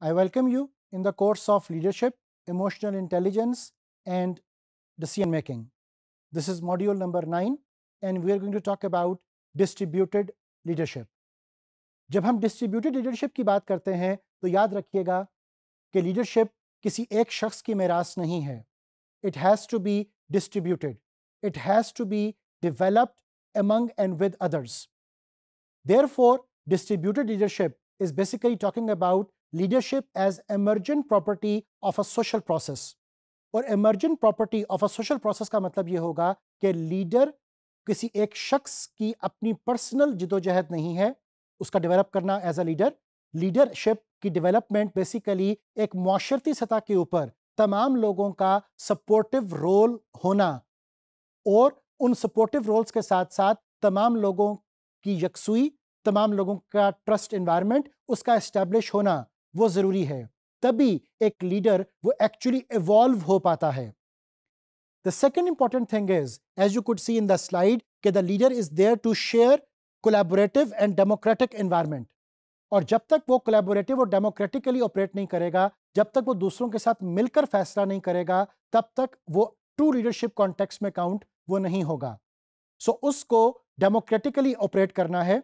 I welcome you in the course of Leadership, Emotional Intelligence and Decision Making. This is module number 9 and we are going to talk about distributed leadership. जब हम distributed leadership remember that leadership is not शख्स की It has to be distributed. It has to be developed among and with others. Therefore, distributed leadership is basically talking about leadership as emergent property of a social process और emergent property of a social process का मतलब ये होगा कि leader किसी एक शख्स की अपनी पर्सनल जिदोजहद नहीं है उसका डेवलप करना एज अ लीडर लीडरशिप की डेवलपमेंट बेसिकली एक माशरती सतह के ऊपर तमाम लोगों का सपोर्टिव रोल होना और उन सपोर्टिव रोल्स के साथ साथ तमाम लोगों की यकसुई तमाम लोगों का ट्रस्ट इन्वायरमेंट उसका इस्टेब्लिश होना वो ज़रूरी है तभी एक लीडर वो एक्चुअली इवॉल्व हो पाता है the second important thing is as you could see in the slide के the leader is there to share collaborative and democratic environment और जब तक वो कोलेबोरेटिव और डेमोक्रेटिकली ऑपरेट नहीं करेगा जब तक वो दूसरों के साथ मिलकर फैसला नहीं करेगा तब तक वो ट्रू लीडरशिप कॉन्टेक्स्ट में काउंट वो नहीं होगा सो so, उसको डेमोक्रेटिकली ऑपरेट करना है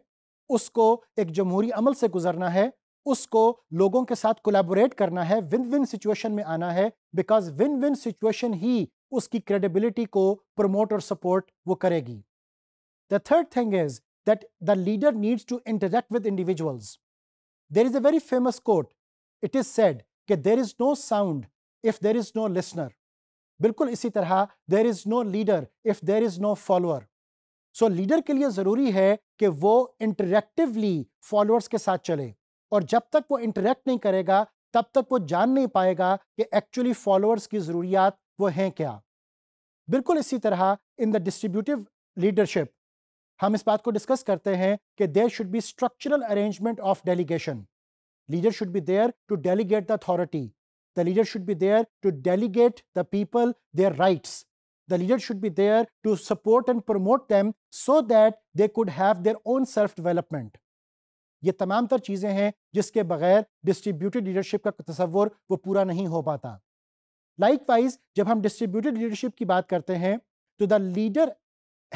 उसको एक जमहूरी अमल से गुजरना है उसको लोगों के साथ कोलैबोरेट करना है विन विन सिचुएशन में आना है बिकॉज विन विन सिचुएशन ही उसकी क्रेडिबिलिटी को प्रमोट और सपोर्ट वो करेगी the third thing is that the leader needs to interact with individuals there is a very famous quote it is said कि there is no sound if there is no listener बिल्कुल इसी तरह there is no leader if there is no follower so leader के लिए जरूरी है कि वो इंटरेक्टिवली फॉलोअर्स के साथ चले और जब तक वो इंटरेक्ट नहीं करेगा तब तक वो जान नहीं पाएगा कि एक्चुअली फॉलोअर्स की ज़रूरियात वो हैं क्या बिल्कुल इसी तरह इन द डिस्ट्रीब्यूटिव लीडरशिप हम इस बात को डिस्कस करते हैं कि there should be structural arrangement of delegation leader should be there to delegate the authority the leader should be there to delegate the people their rights the leader should be there to support and promote them so that they could have their own self development ये तमाम तर चीज़ें हैं जिसके बगैर distributed leadership का तस्वुर वो पूरा नहीं हो पाता लाइक वाइज जब हम डिस्ट्रीब्यूटेड लीडरशिप की बात करते हैं तो the leader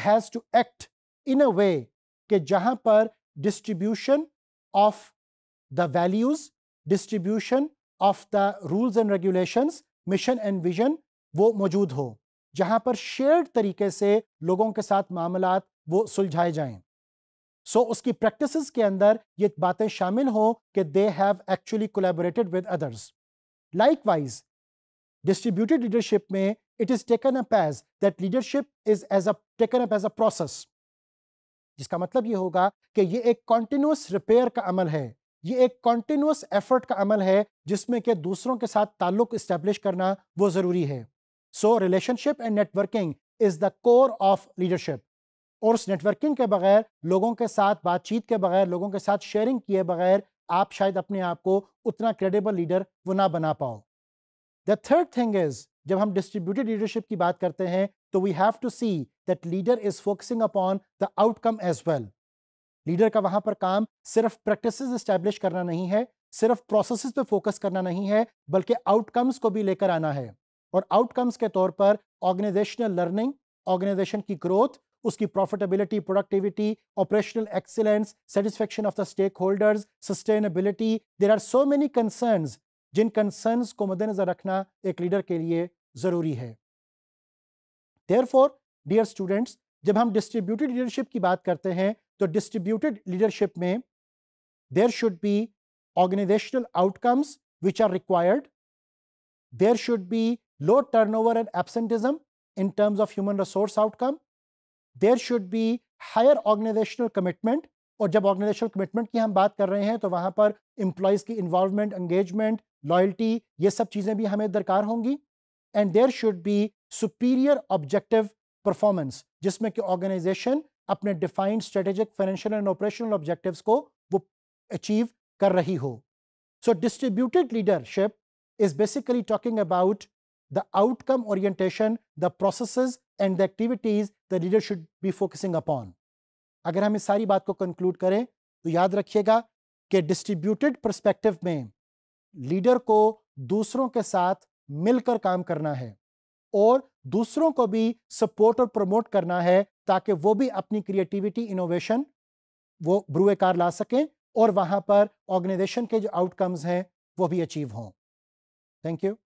has to act in a way कि जहाँ पर distribution of the values distribution of the rules and regulations mission and vision वो मौजूद हो जहाँ पर शेयर्ड तरीके से लोगों के साथ मामला वो सुलझाए जाएं सो so, उसकी प्रैक्टिस के अंदर ये बातें शामिल हों कि they have actually collaborated with others wise distributed leadership में it is taken up as that leadership is as a taken up as a process जिसका मतलब ये होगा कि ये एक कॉन्टिन्यूस रिपेयर का अमल है ये एक कॉन्टिन्यूस एफर्ट का अमल है जिसमें कि दूसरों के साथ ताल्लुक इस्टेब्लिश करना वो ज़रूरी है so relationship and networking is the core of leadership और उस नेटवर्किंग के बगैर लोगों के साथ बातचीत के बगैर लोगों के साथ शेयरिंग किए बगैर आप शायद अपने आप को उतना क्रेडिबल लीडर वो ना बना पाओ द थर्ड थिंग इज जब हम डिस्ट्रीब्यूटेड लीडरशिप की बात करते हैं तो we have to see that leader is focusing upon the outcome as well leader का वहां पर काम सिर्फ प्रैक्टिस इस्टेब्लिश करना नहीं है सिर्फ प्रोसेस पे फोकस करना नहीं है बल्कि आउटकम्स को भी लेकर आना है और आउटकम्स के तौर पर ऑर्गेनाइजेशनल लर्निंग ऑर्गेनाइजेशन की ग्रोथ उसकी profitability productivity operational excellence satisfaction of the stakeholders sustainability there are so many concern जिन कंसर्न को मद्देनजर रखना एक लीडर के लिए ज़रूरी है देयर फोर डियर स्टूडेंट्स जब हम डिस्ट्रीब्यूटेड लीडरशिप की बात करते हैं तो डिस्ट्रीब्यूटेड लीडरशिप में there should be organizational outcomes which are required There should be low turnover and absenteeism in terms of human resource outcome. There should be higher organizational commitment और जब organisational commitment की हम बात कर रहे हैं तो वहाँ पर एम्प्लॉयज़ की इन्वॉल्वमेंट एंगेजमेंट लॉयल्टी ये सब चीज़ें भी हमें दरकार होंगी and there should be superior objective performance जिसमें कि ऑर्गेनाइजेशन अपने defined strategic financial and operational objective को वो अचीव कर रही हो so distributed leadership is basically talking about the outcome orientation the process and the activities the reader should be focusing upon अगर हम इस सारी बात को कंक्लूड करें तो याद रखिएगा कि डिस्ट्रीब्यूटेड परस्पेक्टिव में लीडर को दूसरों के साथ मिलकर काम करना है और दूसरों को भी सपोर्ट और प्रमोट करना है ताकि वो भी अपनी क्रिएटिविटी इनोवेशन वो ब्रुएकार ला सकें और वहाँ पर ऑर्गेनाइजेशन के जो आउटकम्स हैं वो भी अचीव हों थैंक यू